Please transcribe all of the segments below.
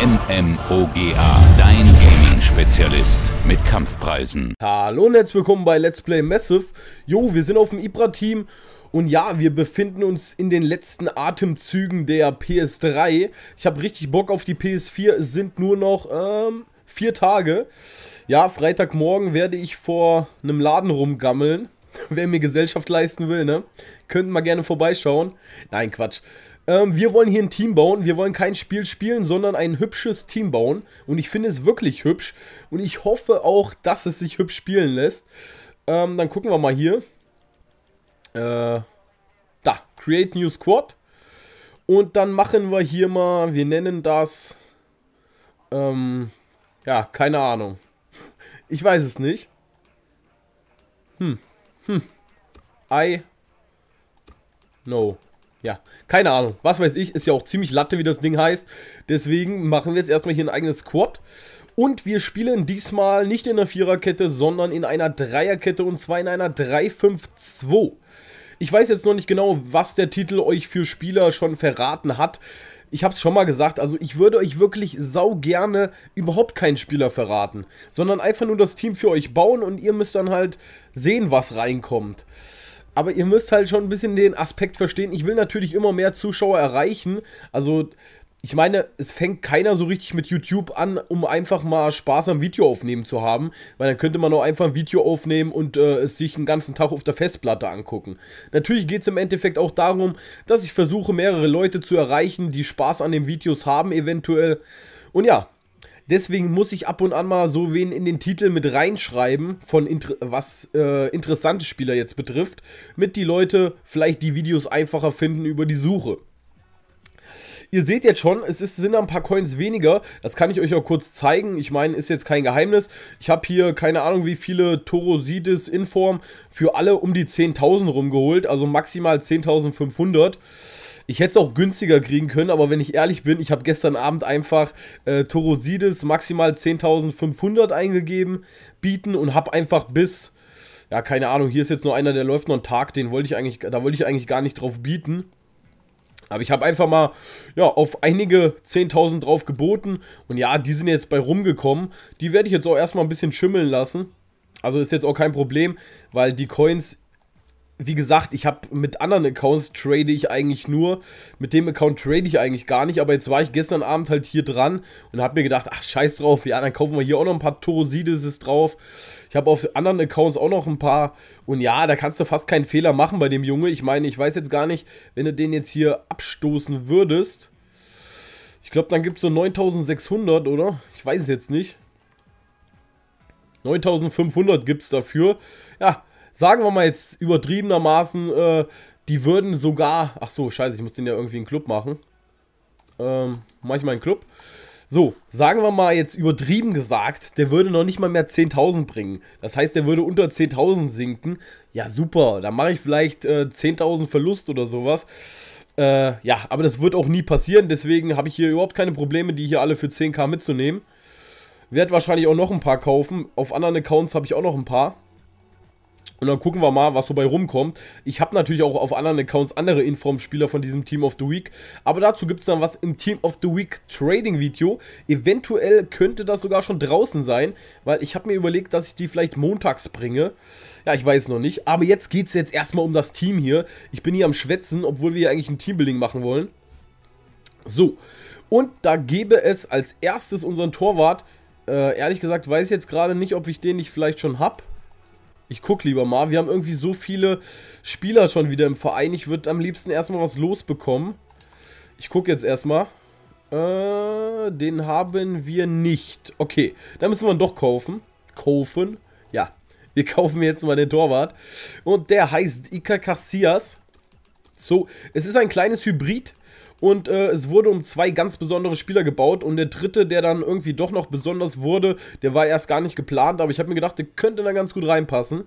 MMOGA, dein Gaming-Spezialist mit Kampfpreisen. Hallo und herzlich willkommen bei Let's Play Massive. Jo, wir sind auf dem Ibra-Team und ja, wir befinden uns in den letzten Atemzügen der PS3. Ich habe richtig Bock auf die PS4, es sind nur noch ähm, vier Tage. Ja, Freitagmorgen werde ich vor einem Laden rumgammeln. Wer mir Gesellschaft leisten will, ne? Könnten mal gerne vorbeischauen. Nein, Quatsch ähm, wir wollen hier ein Team bauen, wir wollen kein Spiel spielen, sondern ein hübsches Team bauen. Und ich finde es wirklich hübsch. Und ich hoffe auch, dass es sich hübsch spielen lässt. Ähm, dann gucken wir mal hier. Äh, da, Create New Squad. Und dann machen wir hier mal, wir nennen das, ähm, ja, keine Ahnung. Ich weiß es nicht. Hm, hm. I, no ja, keine Ahnung. Was weiß ich, ist ja auch ziemlich Latte, wie das Ding heißt. Deswegen machen wir jetzt erstmal hier ein eigenes Quad. Und wir spielen diesmal nicht in einer Viererkette, sondern in einer Dreierkette und zwar in einer 3-5-2. Ich weiß jetzt noch nicht genau, was der Titel euch für Spieler schon verraten hat. Ich habe es schon mal gesagt, also ich würde euch wirklich sau gerne überhaupt keinen Spieler verraten, sondern einfach nur das Team für euch bauen und ihr müsst dann halt sehen, was reinkommt. Aber ihr müsst halt schon ein bisschen den Aspekt verstehen. Ich will natürlich immer mehr Zuschauer erreichen. Also, ich meine, es fängt keiner so richtig mit YouTube an, um einfach mal Spaß am Video aufnehmen zu haben, weil dann könnte man auch einfach ein Video aufnehmen und äh, es sich einen ganzen Tag auf der Festplatte angucken. Natürlich geht es im Endeffekt auch darum, dass ich versuche, mehrere Leute zu erreichen, die Spaß an den Videos haben eventuell. Und ja, Deswegen muss ich ab und an mal so wen in den Titel mit reinschreiben, von inter was äh, interessante Spieler jetzt betrifft, mit die Leute vielleicht die Videos einfacher finden über die Suche. Ihr seht jetzt schon, es ist, sind ein paar Coins weniger. Das kann ich euch auch kurz zeigen. Ich meine, ist jetzt kein Geheimnis. Ich habe hier keine Ahnung, wie viele Torosidis Inform für alle um die 10.000 rumgeholt. Also maximal 10.500. Ich hätte es auch günstiger kriegen können, aber wenn ich ehrlich bin, ich habe gestern Abend einfach äh, Torosides maximal 10.500 eingegeben, bieten und habe einfach bis, ja, keine Ahnung, hier ist jetzt nur einer, der läuft noch einen Tag, den wollte ich eigentlich, da wollte ich eigentlich gar nicht drauf bieten. Aber ich habe einfach mal ja, auf einige 10.000 drauf geboten. Und ja, die sind jetzt bei rumgekommen. Die werde ich jetzt auch erstmal ein bisschen schimmeln lassen. Also ist jetzt auch kein Problem, weil die Coins wie gesagt, ich habe mit anderen Accounts trade ich eigentlich nur, mit dem Account trade ich eigentlich gar nicht, aber jetzt war ich gestern Abend halt hier dran und habe mir gedacht, ach scheiß drauf, ja, dann kaufen wir hier auch noch ein paar Torosides drauf. Ich habe auf anderen Accounts auch noch ein paar und ja, da kannst du fast keinen Fehler machen bei dem Junge. Ich meine, ich weiß jetzt gar nicht, wenn du den jetzt hier abstoßen würdest, ich glaube, dann gibt es so 9600, oder? Ich weiß es jetzt nicht. 9500 gibt es dafür. Ja, sagen wir mal jetzt übertriebenermaßen, äh, die würden sogar, ach so, scheiße, ich muss den ja irgendwie einen Club machen. Ähm, mach ich mal einen Club. So, sagen wir mal jetzt übertrieben gesagt, der würde noch nicht mal mehr 10.000 bringen. Das heißt, der würde unter 10.000 sinken. Ja, super, da mache ich vielleicht äh, 10.000 Verlust oder sowas. Äh, ja, aber das wird auch nie passieren, deswegen habe ich hier überhaupt keine Probleme, die hier alle für 10k mitzunehmen. Werd wahrscheinlich auch noch ein paar kaufen. Auf anderen Accounts habe ich auch noch ein paar. Und dann gucken wir mal, was so bei rumkommt. Ich habe natürlich auch auf anderen Accounts andere Inform-Spieler von diesem Team of the Week. Aber dazu gibt es dann was im Team of the Week Trading Video. Eventuell könnte das sogar schon draußen sein, weil ich habe mir überlegt, dass ich die vielleicht montags bringe. Ja, ich weiß noch nicht. Aber jetzt geht es jetzt erstmal um das Team hier. Ich bin hier am Schwätzen, obwohl wir hier eigentlich ein Teambuilding machen wollen. So. Und da gebe es als erstes unseren Torwart. Äh, ehrlich gesagt weiß ich jetzt gerade nicht, ob ich den nicht vielleicht schon habe. Ich guck lieber mal. Wir haben irgendwie so viele Spieler schon wieder im Verein. Ich würde am liebsten erstmal was losbekommen. Ich guck jetzt erstmal. Äh, den haben wir nicht. Okay, da müssen wir ihn doch kaufen. Kaufen? Ja. Wir kaufen jetzt mal den Torwart. Und der heißt Ica Casillas. So, es ist ein kleines Hybrid und äh, es wurde um zwei ganz besondere Spieler gebaut. Und der dritte, der dann irgendwie doch noch besonders wurde, der war erst gar nicht geplant. Aber ich habe mir gedacht, der könnte da ganz gut reinpassen.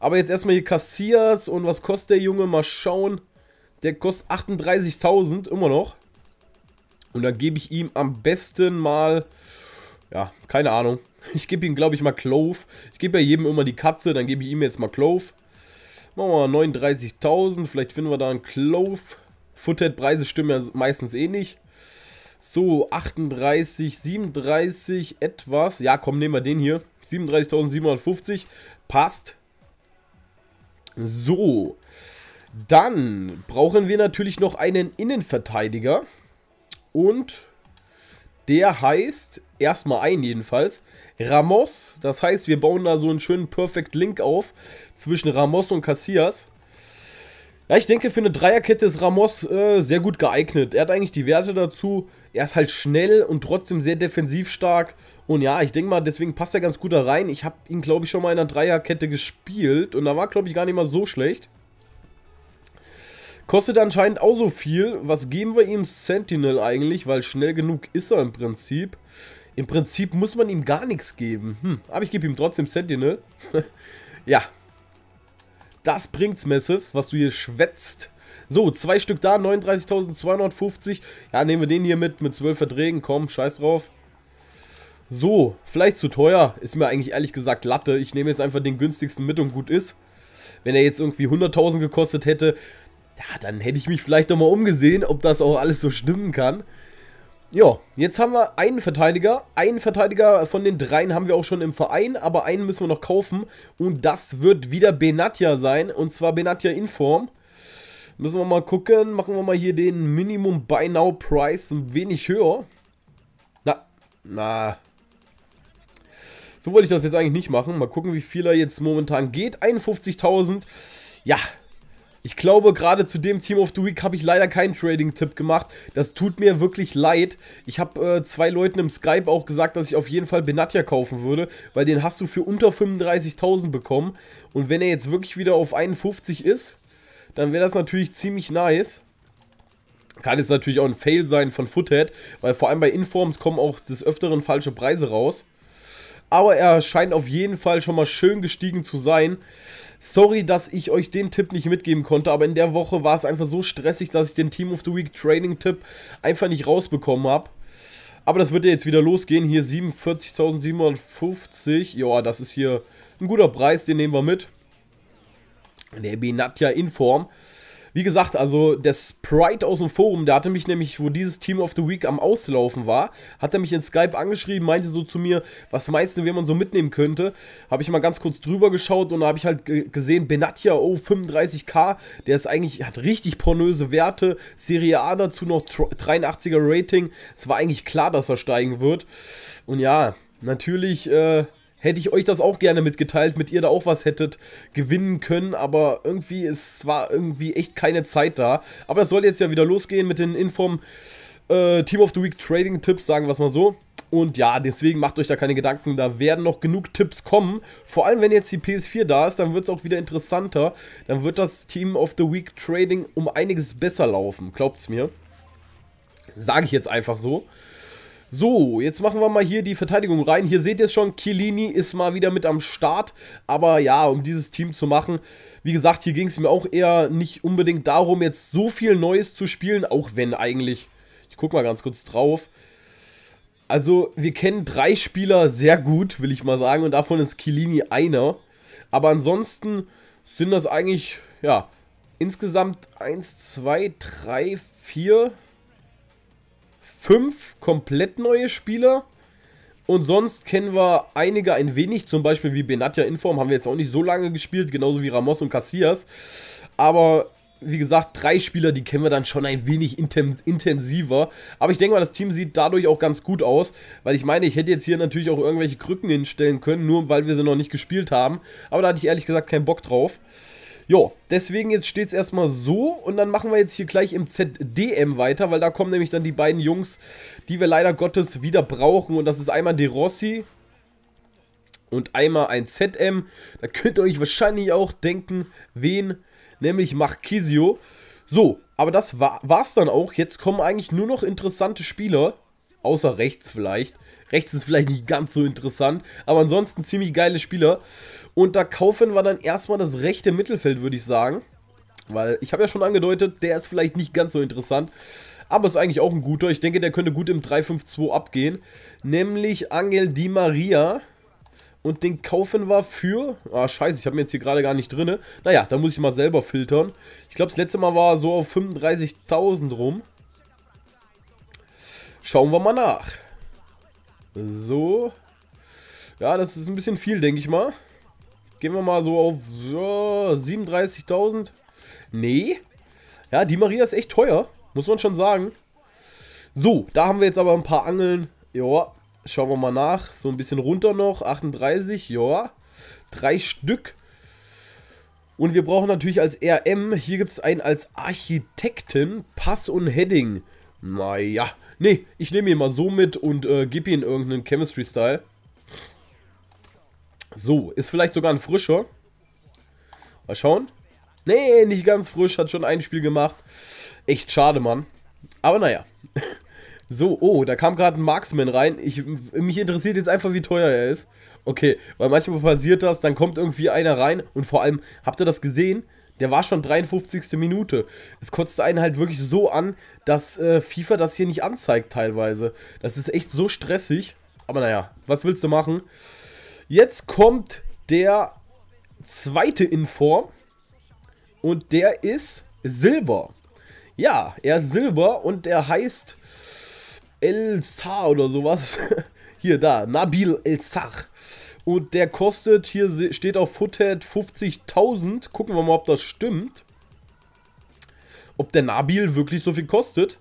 Aber jetzt erstmal hier Cassias. Und was kostet der Junge? Mal schauen. Der kostet 38.000, immer noch. Und dann gebe ich ihm am besten mal, ja, keine Ahnung. Ich gebe ihm, glaube ich, mal Clove. Ich gebe ja jedem immer die Katze, dann gebe ich ihm jetzt mal Clove. Machen wir mal 39.000, vielleicht finden wir da einen Clove. Foothead-Preise stimmen ja meistens eh nicht. So, 38, 37, etwas. Ja, komm, nehmen wir den hier. 37.750. Passt. So. Dann brauchen wir natürlich noch einen Innenverteidiger. Und der heißt, erstmal ein jedenfalls, Ramos. Das heißt, wir bauen da so einen schönen Perfect Link auf zwischen Ramos und Cassias. Ja, ich denke, für eine Dreierkette ist Ramos äh, sehr gut geeignet. Er hat eigentlich die Werte dazu. Er ist halt schnell und trotzdem sehr defensiv stark. Und ja, ich denke mal, deswegen passt er ganz gut da rein. Ich habe ihn, glaube ich, schon mal in einer Dreierkette gespielt. Und da war, glaube ich, gar nicht mal so schlecht. Kostet anscheinend auch so viel. Was geben wir ihm Sentinel eigentlich? Weil schnell genug ist er im Prinzip. Im Prinzip muss man ihm gar nichts geben. Hm, aber ich gebe ihm trotzdem Sentinel. ja, das bringt's massive, was du hier schwätzt. So, zwei Stück da, 39.250. Ja, nehmen wir den hier mit, mit zwölf Verträgen. Komm, scheiß drauf. So, vielleicht zu teuer. Ist mir eigentlich ehrlich gesagt Latte. Ich nehme jetzt einfach den günstigsten mit und gut ist. Wenn er jetzt irgendwie 100.000 gekostet hätte, ja, dann hätte ich mich vielleicht nochmal umgesehen, ob das auch alles so stimmen kann. Ja, jetzt haben wir einen Verteidiger. Einen Verteidiger von den dreien haben wir auch schon im Verein, aber einen müssen wir noch kaufen. Und das wird wieder Benatia sein. Und zwar Benatia in Form. Müssen wir mal gucken. Machen wir mal hier den Minimum Buy Now Price ein wenig höher. Na, na. So wollte ich das jetzt eigentlich nicht machen. Mal gucken, wie viel er jetzt momentan geht. 51.000. Ja, ich glaube, gerade zu dem Team of the Week habe ich leider keinen Trading-Tipp gemacht. Das tut mir wirklich leid. Ich habe äh, zwei Leuten im Skype auch gesagt, dass ich auf jeden Fall Benatia kaufen würde, weil den hast du für unter 35.000 bekommen. Und wenn er jetzt wirklich wieder auf 51 ist, dann wäre das natürlich ziemlich nice. Kann jetzt natürlich auch ein Fail sein von Foothead, weil vor allem bei Informs kommen auch des Öfteren falsche Preise raus. Aber er scheint auf jeden Fall schon mal schön gestiegen zu sein. Sorry, dass ich euch den Tipp nicht mitgeben konnte, aber in der Woche war es einfach so stressig, dass ich den Team of the Week Training Tipp einfach nicht rausbekommen habe. Aber das wird ja jetzt wieder losgehen. Hier 47.750. Ja, das ist hier ein guter Preis, den nehmen wir mit. Der Benatja in Form. Wie gesagt, also der Sprite aus dem Forum, der hatte mich nämlich, wo dieses Team of the Week am Auslaufen war, hat er mich in Skype angeschrieben, meinte so zu mir, was meinst du, wen man so mitnehmen könnte? Habe ich mal ganz kurz drüber geschaut und da habe ich halt gesehen, Benatia, oh, 35k, der ist eigentlich, hat richtig pornöse Werte, Serie A dazu noch 83er Rating. Es war eigentlich klar, dass er steigen wird. Und ja, natürlich, äh, hätte ich euch das auch gerne mitgeteilt, mit ihr da auch was hättet gewinnen können, aber irgendwie, es war irgendwie echt keine Zeit da. Aber es soll jetzt ja wieder losgehen mit den Inform äh, Team of the Week Trading Tipps, sagen wir es mal so. Und ja, deswegen macht euch da keine Gedanken, da werden noch genug Tipps kommen. Vor allem, wenn jetzt die PS4 da ist, dann wird es auch wieder interessanter. Dann wird das Team of the Week Trading um einiges besser laufen, glaubt's mir. Sage ich jetzt einfach so. So, jetzt machen wir mal hier die Verteidigung rein. Hier seht ihr es schon, Chiellini ist mal wieder mit am Start. Aber ja, um dieses Team zu machen, wie gesagt, hier ging es mir auch eher nicht unbedingt darum, jetzt so viel Neues zu spielen. Auch wenn eigentlich, ich guck mal ganz kurz drauf. Also, wir kennen drei Spieler sehr gut, will ich mal sagen. Und davon ist Chiellini einer. Aber ansonsten sind das eigentlich, ja, insgesamt 1, 2, 3, 4 fünf komplett neue Spieler. Und sonst kennen wir einige ein wenig, zum Beispiel wie Benatia Inform, haben wir jetzt auch nicht so lange gespielt, genauso wie Ramos und Cassias. Aber wie gesagt, drei Spieler, die kennen wir dann schon ein wenig intensiver. Aber ich denke mal, das Team sieht dadurch auch ganz gut aus, weil ich meine, ich hätte jetzt hier natürlich auch irgendwelche Krücken hinstellen können, nur weil wir sie noch nicht gespielt haben. Aber da hatte ich ehrlich gesagt keinen Bock drauf. Jo, deswegen jetzt steht es erstmal so und dann machen wir jetzt hier gleich im ZDM weiter, weil da kommen nämlich dann die beiden Jungs, die wir leider Gottes wieder brauchen und das ist einmal De Rossi und einmal ein ZM. Da könnt ihr euch wahrscheinlich auch denken, wen, nämlich Marquisio. So, aber das war, war's dann auch. Jetzt kommen eigentlich nur noch interessante Spieler, außer rechts vielleicht. Rechts ist vielleicht nicht ganz so interessant, aber ansonsten ziemlich geile Spieler. Und da kaufen wir dann erstmal das rechte Mittelfeld, würde ich sagen. Weil ich habe ja schon angedeutet, der ist vielleicht nicht ganz so interessant. Aber ist eigentlich auch ein guter. Ich denke, der könnte gut im 3-5-2 abgehen. Nämlich Angel Di Maria. Und den kaufen wir für... Ah, scheiße, ich habe mir jetzt hier gerade gar nicht drin. Naja, da muss ich mal selber filtern. Ich glaube, das letzte Mal war so auf 35.000 rum. Schauen wir mal nach. So. Ja, das ist ein bisschen viel, denke ich mal. Gehen wir mal so auf ja, 37.000. Nee. Ja, die Maria ist echt teuer. Muss man schon sagen. So, da haben wir jetzt aber ein paar Angeln. Ja, schauen wir mal nach. So ein bisschen runter noch. 38, ja. Drei Stück. Und wir brauchen natürlich als RM, hier gibt es einen als Architekten, Pass und Heading. Naja, nee, ich nehme ihn mal so mit und äh, gebe ihn irgendeinen Chemistry-Style. So, ist vielleicht sogar ein frischer. Mal schauen. Nee, nicht ganz frisch, hat schon ein Spiel gemacht. Echt schade, Mann. Aber naja. So, oh, da kam gerade ein Marksman rein. Ich, mich interessiert jetzt einfach, wie teuer er ist. Okay, weil manchmal passiert das, dann kommt irgendwie einer rein und vor allem, habt ihr das gesehen? Der war schon 53. Minute. Es kotzt einen halt wirklich so an, dass äh, FIFA das hier nicht anzeigt teilweise. Das ist echt so stressig. Aber naja, was willst du machen? Jetzt kommt der zweite Inform. Und der ist Silber. Ja, er ist Silber und der heißt El Sar oder sowas. Hier, da. Nabil El Sar. Und der kostet, hier steht auf Foothead 50.000. Gucken wir mal, ob das stimmt. Ob der Nabil wirklich so viel kostet.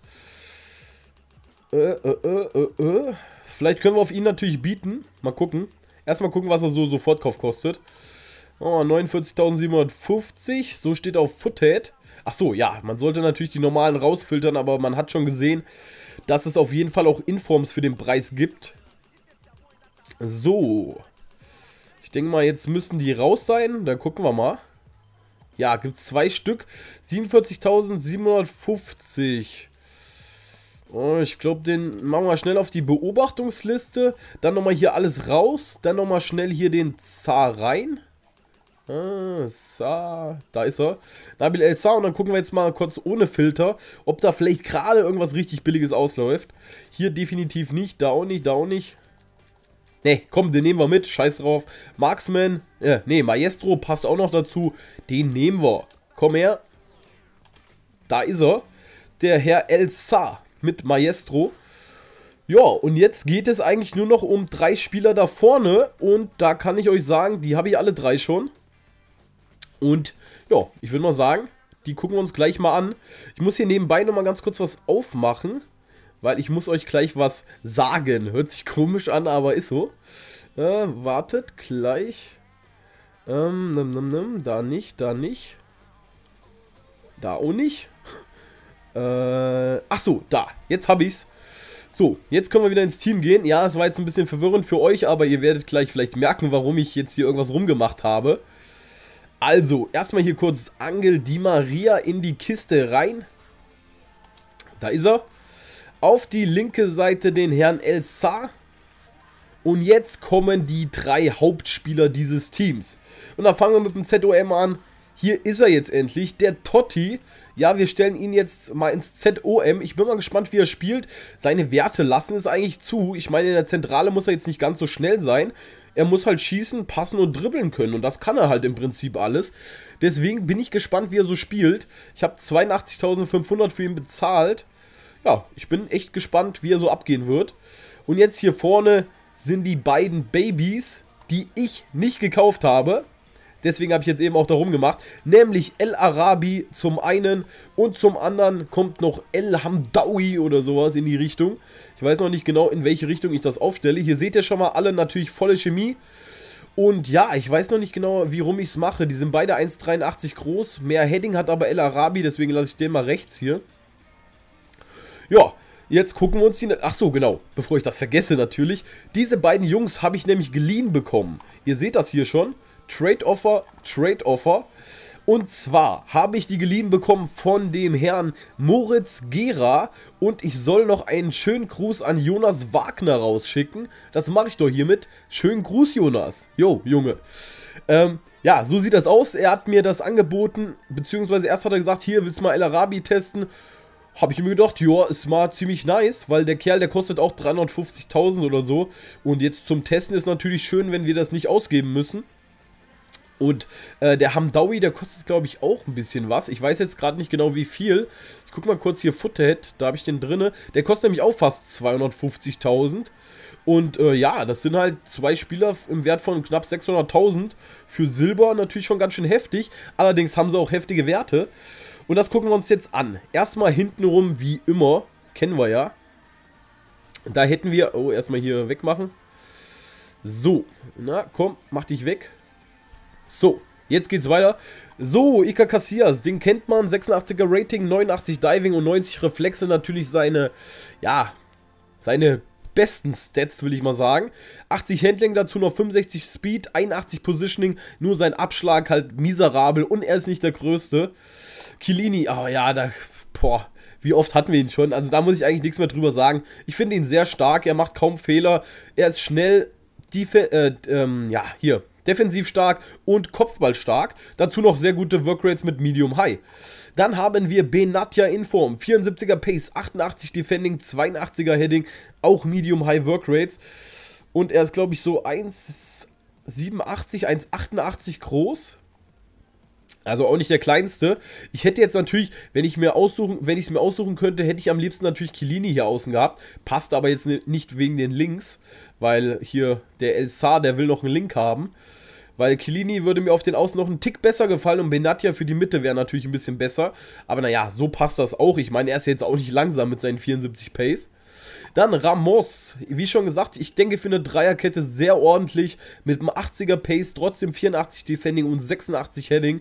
Äh, äh, äh, äh, äh, Vielleicht können wir auf ihn natürlich bieten. Mal gucken. Erstmal gucken, was er so Sofortkauf kostet. Oh, 49.750. So steht auf Foothead. Ach so, ja, man sollte natürlich die normalen rausfiltern, aber man hat schon gesehen, dass es auf jeden Fall auch Informs für den Preis gibt. So. Ich denke mal, jetzt müssen die raus sein. Dann gucken wir mal. Ja, gibt zwei Stück. 47.750. Oh, ich glaube, den machen wir schnell auf die Beobachtungsliste. Dann nochmal hier alles raus. Dann nochmal schnell hier den Zar rein. Ah, Sa, da ist er. Nabil El Sa und dann gucken wir jetzt mal kurz ohne Filter, ob da vielleicht gerade irgendwas richtig Billiges ausläuft. Hier definitiv nicht, da auch nicht, da auch nicht. Ne, komm, den nehmen wir mit, scheiß drauf. Marksman, äh, ne, Maestro passt auch noch dazu. Den nehmen wir. Komm her. Da ist er. Der Herr Elsa mit Maestro. Ja, und jetzt geht es eigentlich nur noch um drei Spieler da vorne. Und da kann ich euch sagen, die habe ich alle drei schon. Und ja, ich würde mal sagen, die gucken wir uns gleich mal an. Ich muss hier nebenbei nochmal ganz kurz was aufmachen weil ich muss euch gleich was sagen. Hört sich komisch an, aber ist so. Äh, wartet, gleich. Ähm, nimm, nimm, nimm. Da nicht, da nicht. Da auch nicht. Äh, ach so, da. Jetzt hab ich's. So, jetzt können wir wieder ins Team gehen. Ja, es war jetzt ein bisschen verwirrend für euch, aber ihr werdet gleich vielleicht merken, warum ich jetzt hier irgendwas rumgemacht habe. Also, erstmal hier kurz Angel Di Maria in die Kiste rein. Da ist er. Auf die linke Seite den Herrn Elsa. Und jetzt kommen die drei Hauptspieler dieses Teams. Und da fangen wir mit dem ZOM an. Hier ist er jetzt endlich, der Totti. Ja, wir stellen ihn jetzt mal ins ZOM. Ich bin mal gespannt, wie er spielt. Seine Werte lassen es eigentlich zu. Ich meine, in der Zentrale muss er jetzt nicht ganz so schnell sein. Er muss halt schießen, passen und dribbeln können. Und das kann er halt im Prinzip alles. Deswegen bin ich gespannt, wie er so spielt. Ich habe 82.500 für ihn bezahlt ja, ich bin echt gespannt, wie er so abgehen wird. Und jetzt hier vorne sind die beiden Babys, die ich nicht gekauft habe. Deswegen habe ich jetzt eben auch darum gemacht. Nämlich El Arabi zum einen und zum anderen kommt noch El Hamdawi oder sowas in die Richtung. Ich weiß noch nicht genau, in welche Richtung ich das aufstelle. Hier seht ihr schon mal alle natürlich volle Chemie. Und ja, ich weiß noch nicht genau, wie rum ich es mache. Die sind beide 1,83 groß. Mehr Heading hat aber El Arabi, deswegen lasse ich den mal rechts hier. Ja, jetzt gucken wir uns die... Ach so, genau. Bevor ich das vergesse natürlich. Diese beiden Jungs habe ich nämlich geliehen bekommen. Ihr seht das hier schon. Trade Offer, Trade Offer. Und zwar habe ich die geliehen bekommen von dem Herrn Moritz Gera und ich soll noch einen schönen Gruß an Jonas Wagner rausschicken. Das mache ich doch hiermit. Schönen Gruß, Jonas. Jo, Junge. Ähm, ja, so sieht das aus. Er hat mir das angeboten, beziehungsweise erst hat er gesagt, hier, willst du mal El Arabi testen? habe ich mir gedacht, ja, ist mal ziemlich nice, weil der Kerl, der kostet auch 350.000 oder so. Und jetzt zum Testen ist natürlich schön, wenn wir das nicht ausgeben müssen. Und äh, der Hamdawi, der kostet, glaube ich, auch ein bisschen was. Ich weiß jetzt gerade nicht genau, wie viel. Ich gucke mal kurz hier Foothead, da habe ich den drinne. Der kostet nämlich auch fast 250.000. Und äh, ja, das sind halt zwei Spieler im Wert von knapp 600.000. Für Silber natürlich schon ganz schön heftig. Allerdings haben sie auch heftige Werte. Und das gucken wir uns jetzt an. Erstmal hintenrum, wie immer. Kennen wir ja. Da hätten wir... Oh, erstmal hier wegmachen. So. Na, komm, mach dich weg. So, jetzt geht's weiter. So, Ika Casillas, den kennt man. 86er Rating, 89 Diving und 90 Reflexe. Natürlich seine... Ja... Seine besten Stats, will ich mal sagen. 80 Handling, dazu noch 65 Speed, 81 Positioning, nur sein Abschlag halt miserabel und er ist nicht der Größte. Chiellini, oh ja, da, boah, wie oft hatten wir ihn schon? Also da muss ich eigentlich nichts mehr drüber sagen. Ich finde ihn sehr stark, er macht kaum Fehler, er ist schnell, äh, ähm, ja, hier, defensiv stark und Kopfball stark. Dazu noch sehr gute Workrates mit Medium High. Dann haben wir Benatia in Form, 74er Pace, 88 Defending, 82er Heading, auch Medium High Workrates. Und er ist, glaube ich, so 1,87, 1,88 groß also auch nicht der kleinste. Ich hätte jetzt natürlich, wenn ich mir aussuchen, wenn ich es mir aussuchen könnte, hätte ich am liebsten natürlich Kilini hier außen gehabt. Passt aber jetzt nicht wegen den Links, weil hier der Elsa, der will noch einen Link haben. Weil Kilini würde mir auf den Außen noch einen Tick besser gefallen und Benatia für die Mitte wäre natürlich ein bisschen besser. Aber naja, so passt das auch. Ich meine, er ist jetzt auch nicht langsam mit seinen 74 Pace. Dann Ramos, wie schon gesagt, ich denke für eine Dreierkette sehr ordentlich. Mit einem 80er Pace, trotzdem 84 Defending und 86 Heading.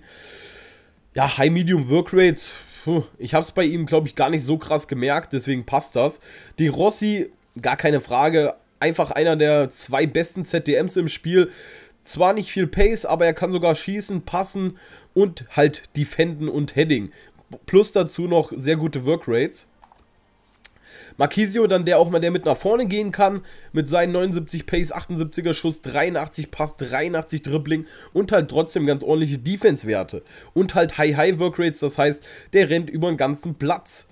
Ja, High-Medium Workrate. Ich habe es bei ihm, glaube ich, gar nicht so krass gemerkt, deswegen passt das. Die Rossi, gar keine Frage, einfach einer der zwei besten ZDMs im Spiel. Zwar nicht viel Pace, aber er kann sogar schießen, passen und halt defenden und Heading. Plus dazu noch sehr gute Workrates. Marquisio dann der auch mal, der mit nach vorne gehen kann, mit seinen 79 Pace, 78er Schuss, 83 Pass, 83 Dribbling und halt trotzdem ganz ordentliche Defense-Werte. Und halt High-High-Workrates, das heißt, der rennt über den ganzen Platz.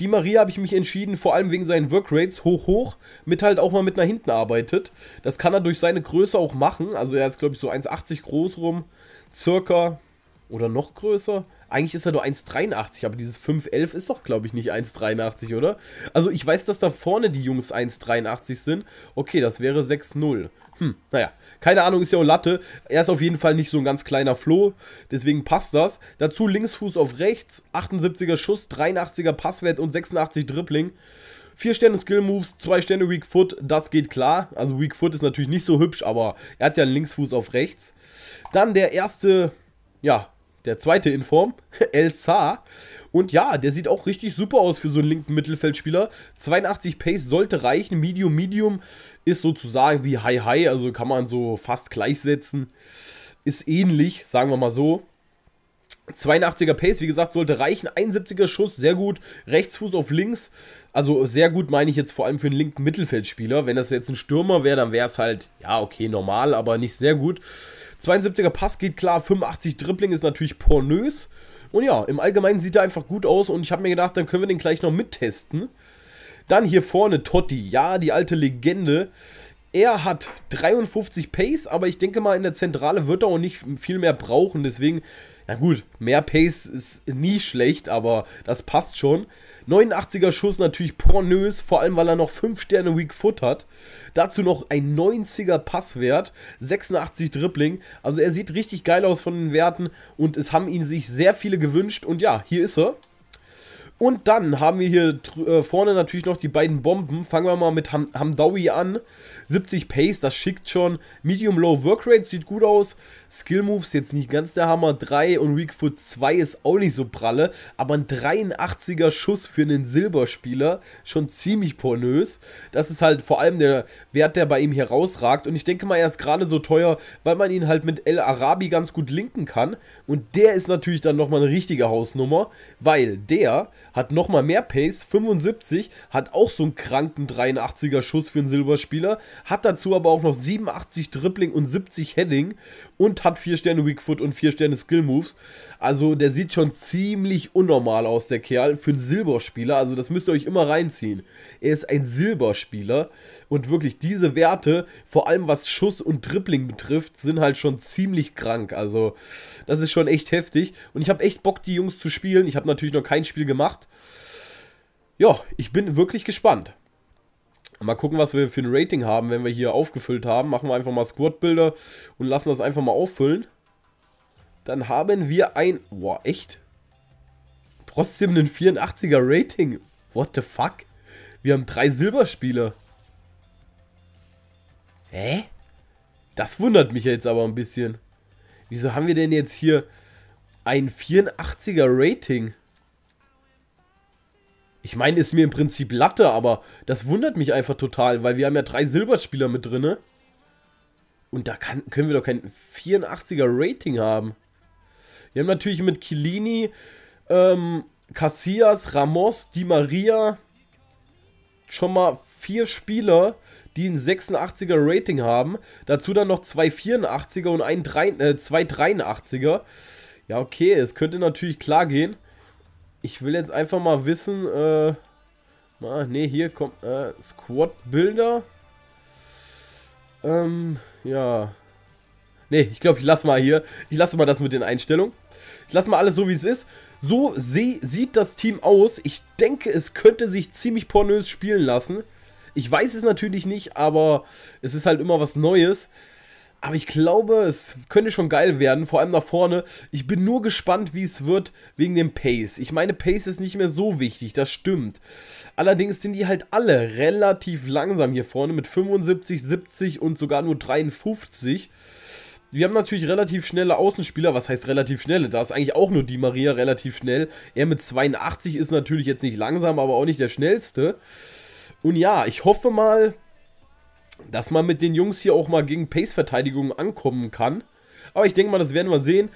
Die Maria habe ich mich entschieden, vor allem wegen seinen Workrates hoch hoch, mit halt auch mal mit nach hinten arbeitet. Das kann er durch seine Größe auch machen. Also er ist glaube ich so 1,80 groß rum, circa oder noch größer. Eigentlich ist er nur 1,83, aber dieses 5,11 ist doch, glaube ich, nicht 1,83, oder? Also ich weiß, dass da vorne die Jungs 1,83 sind. Okay, das wäre 6,0. Hm, naja. Keine Ahnung, ist ja auch Latte. Er ist auf jeden Fall nicht so ein ganz kleiner Floh, deswegen passt das. Dazu Linksfuß auf rechts, 78er Schuss, 83er Passwert und 86 Dribbling. 4 Sterne Skill Moves, 2 Sterne Weak Foot, das geht klar. Also Weak Foot ist natürlich nicht so hübsch, aber er hat ja einen Linksfuß auf rechts. Dann der erste, ja, der zweite Inform, El Saar. Und ja, der sieht auch richtig super aus für so einen linken Mittelfeldspieler. 82 Pace sollte reichen. Medium, Medium ist sozusagen wie High, High. Also kann man so fast gleichsetzen. Ist ähnlich, sagen wir mal so. 82er Pace, wie gesagt, sollte reichen. 71er Schuss, sehr gut. Rechtsfuß auf links. Also sehr gut meine ich jetzt vor allem für einen linken Mittelfeldspieler. Wenn das jetzt ein Stürmer wäre, dann wäre es halt, ja, okay, normal, aber nicht sehr gut. 72er Pass geht klar, 85 Dribbling ist natürlich pornös. Und ja, im Allgemeinen sieht er einfach gut aus und ich habe mir gedacht, dann können wir den gleich noch mittesten. Dann hier vorne Totti, ja, die alte Legende. Er hat 53 Pace, aber ich denke mal, in der Zentrale wird er auch nicht viel mehr brauchen. Deswegen, na gut, mehr Pace ist nie schlecht, aber das passt schon. 89er Schuss natürlich pornös, vor allem weil er noch 5 Sterne Weak Foot hat. Dazu noch ein 90er Passwert, 86 Dribbling. Also er sieht richtig geil aus von den Werten und es haben ihn sich sehr viele gewünscht und ja, hier ist er. Und dann haben wir hier äh, vorne natürlich noch die beiden Bomben. Fangen wir mal mit Ham Hamdawi an. 70 Pace, das schickt schon. Medium Low Work Rate sieht gut aus. Skill Moves jetzt nicht ganz der Hammer. 3 und Weak Foot 2 ist auch nicht so pralle. Aber ein 83er Schuss für einen Silberspieler, schon ziemlich pornös. Das ist halt vor allem der Wert, der bei ihm hier rausragt. Und ich denke mal, er ist gerade so teuer, weil man ihn halt mit El Arabi ganz gut linken kann. Und der ist natürlich dann nochmal eine richtige Hausnummer, weil der hat nochmal mehr Pace, 75, hat auch so einen kranken 83er Schuss für einen Silberspieler, hat dazu aber auch noch 87 Dribbling und 70 Heading und hat 4 Sterne Weakfoot und 4 Sterne Skill Moves. Also der sieht schon ziemlich unnormal aus, der Kerl, für einen Silberspieler. Also das müsst ihr euch immer reinziehen. Er ist ein Silberspieler und wirklich diese Werte, vor allem was Schuss und Dribbling betrifft, sind halt schon ziemlich krank. Also das ist schon echt heftig und ich habe echt Bock, die Jungs zu spielen. Ich habe natürlich noch kein Spiel gemacht. Ja, ich bin wirklich gespannt. Mal gucken, was wir für ein Rating haben, wenn wir hier aufgefüllt haben. Machen wir einfach mal Squad-Bilder und lassen das einfach mal auffüllen. Dann haben wir ein... Boah, echt? Trotzdem ein 84er Rating. What the fuck? Wir haben drei Silberspieler. Hä? Das wundert mich jetzt aber ein bisschen. Wieso haben wir denn jetzt hier ein 84er Rating? ich meine, ist mir im Prinzip Latte, aber das wundert mich einfach total, weil wir haben ja drei Silberspieler mit drinne. Und da kann, können wir doch kein 84er Rating haben. Wir haben natürlich mit Kilini, ähm, Casillas, Ramos, Di Maria schon mal vier Spieler, die ein 86er Rating haben. Dazu dann noch zwei 84er und ein 3, äh, zwei 83er. Ja, okay, es könnte natürlich klar gehen. Ich will jetzt einfach mal wissen, äh, ah, nee, hier kommt äh, Squad Builder. Ähm, ja. Nee, ich glaube, ich lasse mal hier, ich lasse mal das mit den Einstellungen. Ich lasse mal alles so, wie es ist. So sieht das Team aus. Ich denke, es könnte sich ziemlich pornös spielen lassen. Ich weiß es natürlich nicht, aber es ist halt immer was Neues. Aber ich glaube, es könnte schon geil werden, vor allem nach vorne. Ich bin nur gespannt, wie es wird wegen dem Pace. Ich meine, Pace ist nicht mehr so wichtig, das stimmt. Allerdings sind die halt alle relativ langsam hier vorne mit 75, 70 und sogar nur 53. Wir haben natürlich relativ schnelle Außenspieler, was heißt relativ schnelle? Da ist eigentlich auch nur Di Maria relativ schnell. Er mit 82 ist natürlich jetzt nicht langsam, aber auch nicht der schnellste. Und ja, ich hoffe mal, dass man mit den Jungs hier auch mal gegen pace verteidigung ankommen kann. Aber ich denke mal, das werden wir sehen.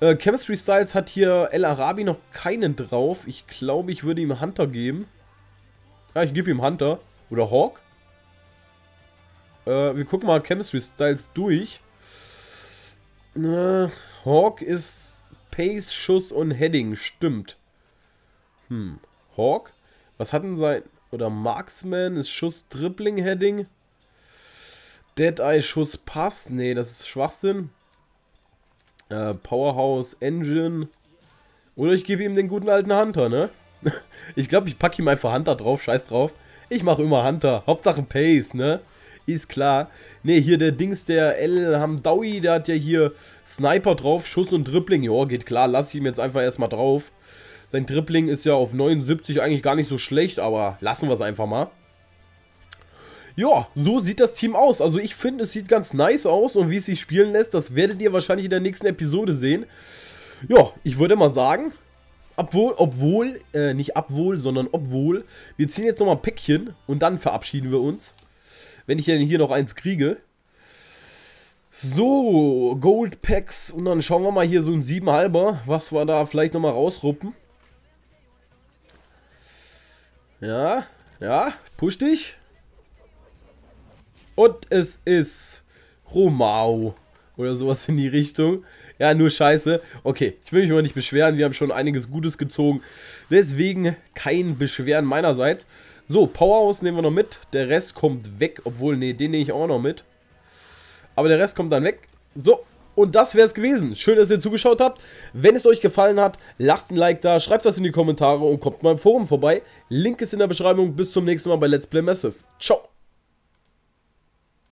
Äh, Chemistry Styles hat hier El Arabi noch keinen drauf. Ich glaube, ich würde ihm Hunter geben. Ja, ich gebe ihm Hunter. Oder Hawk. Äh, wir gucken mal Chemistry Styles durch. Äh, Hawk ist Pace, Schuss und Heading. Stimmt. Hm. Hawk? Was hat denn sein... Oder Marksman ist Schuss, Dribbling, Heading? Dead-Eye-Schuss passt. Nee, das ist Schwachsinn. Äh, Powerhouse, Engine. Oder ich gebe ihm den guten alten Hunter, ne? ich glaube, ich packe ihm einfach Hunter drauf, scheiß drauf. Ich mache immer Hunter. Hauptsache Pace, ne? Ist klar. Ne, hier der Dings, der El Hamdawi, der hat ja hier Sniper drauf, Schuss und Dribbling. Joa, geht klar, lass ich ihm jetzt einfach erstmal drauf. Sein Dribbling ist ja auf 79 eigentlich gar nicht so schlecht, aber lassen wir es einfach mal. Ja, so sieht das Team aus. Also ich finde, es sieht ganz nice aus und wie es sich spielen lässt, das werdet ihr wahrscheinlich in der nächsten Episode sehen. Ja, ich würde mal sagen, obwohl, obwohl, äh, nicht obwohl, sondern obwohl, wir ziehen jetzt nochmal ein Päckchen und dann verabschieden wir uns. Wenn ich denn hier noch eins kriege. So, Gold Packs und dann schauen wir mal hier so ein 7,5er, was wir da vielleicht nochmal rausruppen. Ja, ja, push dich. Und es ist Romau oder sowas in die Richtung. Ja, nur scheiße. Okay, ich will mich mal nicht beschweren. Wir haben schon einiges Gutes gezogen. Deswegen kein Beschweren meinerseits. So, Powerhouse nehmen wir noch mit. Der Rest kommt weg. Obwohl, nee, den nehme ich auch noch mit. Aber der Rest kommt dann weg. So, und das wäre es gewesen. Schön, dass ihr zugeschaut habt. Wenn es euch gefallen hat, lasst ein Like da, schreibt das in die Kommentare und kommt mal im Forum vorbei. Link ist in der Beschreibung. Bis zum nächsten Mal bei Let's Play Massive. Ciao.